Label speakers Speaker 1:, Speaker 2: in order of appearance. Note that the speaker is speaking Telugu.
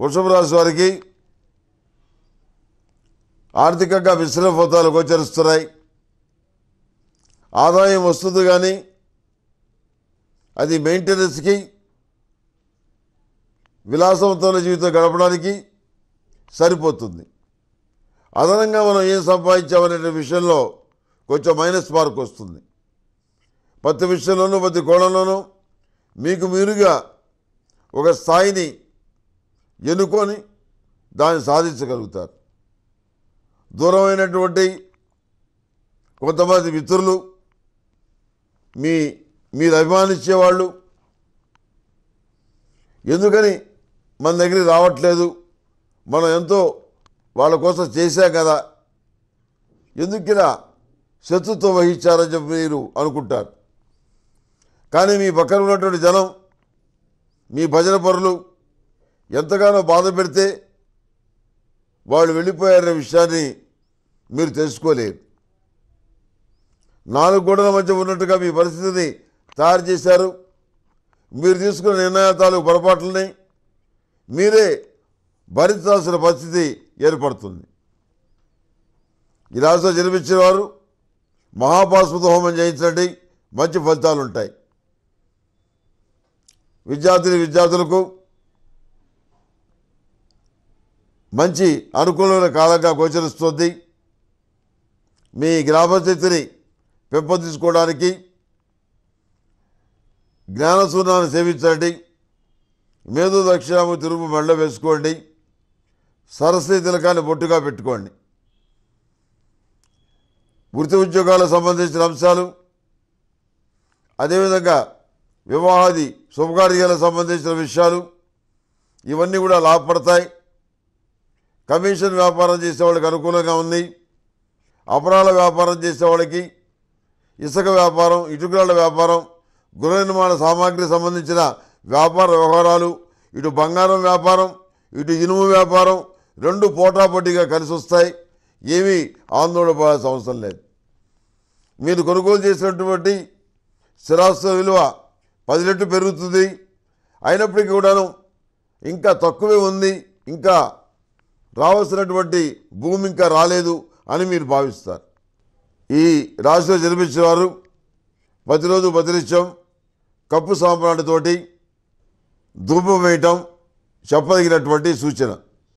Speaker 1: వృషభ వారికి ఆర్థికంగా మిశ్రమ ఫలితాలు గోచరిస్తున్నాయి ఆదాయం వస్తుంది కానీ అది మెయింటెనెన్స్కి విలాసవంతమైన జీవితం గడపడానికి సరిపోతుంది అదనంగా మనం ఏం సంపాదించామనే విషయంలో కొంచెం మైనస్ మార్క్ వస్తుంది ప్రతి విషయంలోనూ ప్రతి కోణంలోనూ మీకు మీరుగా ఒక స్థాయిని ఎన్నుకొని దాన్ని సాధించగలుగుతారు దూరమైనటువంటి కొంతమంది మిత్రులు మీ మీరు అభిమానించేవాళ్ళు ఎందుకని మన దగ్గరికి రావట్లేదు మనం ఎంతో వాళ్ళ కోసం చేశాం కదా ఎందుకు శత్రుత్వం వహించారని చెప్పి మీరు అనుకుంటారు కానీ మీ పక్కన ఉన్నటువంటి జనం మీ భజన పరులు ఎంతగానో బాధ పెడితే వాళ్ళు వెళ్ళిపోయారనే విషయాన్ని మీరు తెలుసుకోలేరు నాలుగు గోడల మధ్య ఉన్నట్టుగా మీ పరిస్థితిని తయారు చేశారు మీరు తీసుకున్న నిర్ణయాల తాలూకు పొరపాట్లని మీరే భరించాల్సిన పరిస్థితి ఏర్పడుతుంది ఈ రాశిలో జన్మించిన వారు మహాపాశ్వత హోమం చేయించండి మంచి ఫలితాలు ఉంటాయి విద్యార్థిని విద్యార్థులకు మంచి అనుకూలమైన కాలంగా గోచరిస్తుంది మీ గ్రామస్థితిని పెంపొందించుకోవడానికి జ్ఞానసూనాన్ని సేవించండి మేధు దక్షిణాము తిరుపు మెళ్ళ వేసుకోండి సరస్వతి తిలకాన్ని బొట్టుగా పెట్టుకోండి వృత్తి ఉద్యోగాలకు సంబంధించిన అంశాలు అదేవిధంగా వివాహాది శుభకార్యాలకు సంబంధించిన విషయాలు ఇవన్నీ కూడా లాభపడతాయి కమిషన్ వ్యాపారం చేసేవాళ్ళకి అనుకూలంగా ఉంది అపరాల వ్యాపారం చేసేవాళ్ళకి ఇసుక వ్యాపారం ఇటుకరాళ్ళ వ్యాపారం గృహ నిర్మాణ సామాగ్రికి సంబంధించిన వ్యాపార వ్యవహారాలు ఇటు బంగారం వ్యాపారం ఇటు ఇనుము వ్యాపారం రెండు పోటాపోటీగా కలిసి వస్తాయి ఏమీ ఆందోళన పడాల్సిన అవసరం లేదు మీరు కొనుగోలు చేసినటువంటి స్థిరాస్తు విలువ పది రెట్లు పెరుగుతుంది అయినప్పటికీ కూడాను ఇంకా తక్కువే ఉంది ఇంకా రావాల్సినటువంటి భూమి ఇంకా రాలేదు అని మీరు భావిస్తారు ఈ రాశిలో జన్మించిన వారు ప్రతిరోజు ప్రతినిత్యం కప్పు సాంబ్రాణితోటి ధూపం వేయటం చెప్పదగినటువంటి సూచన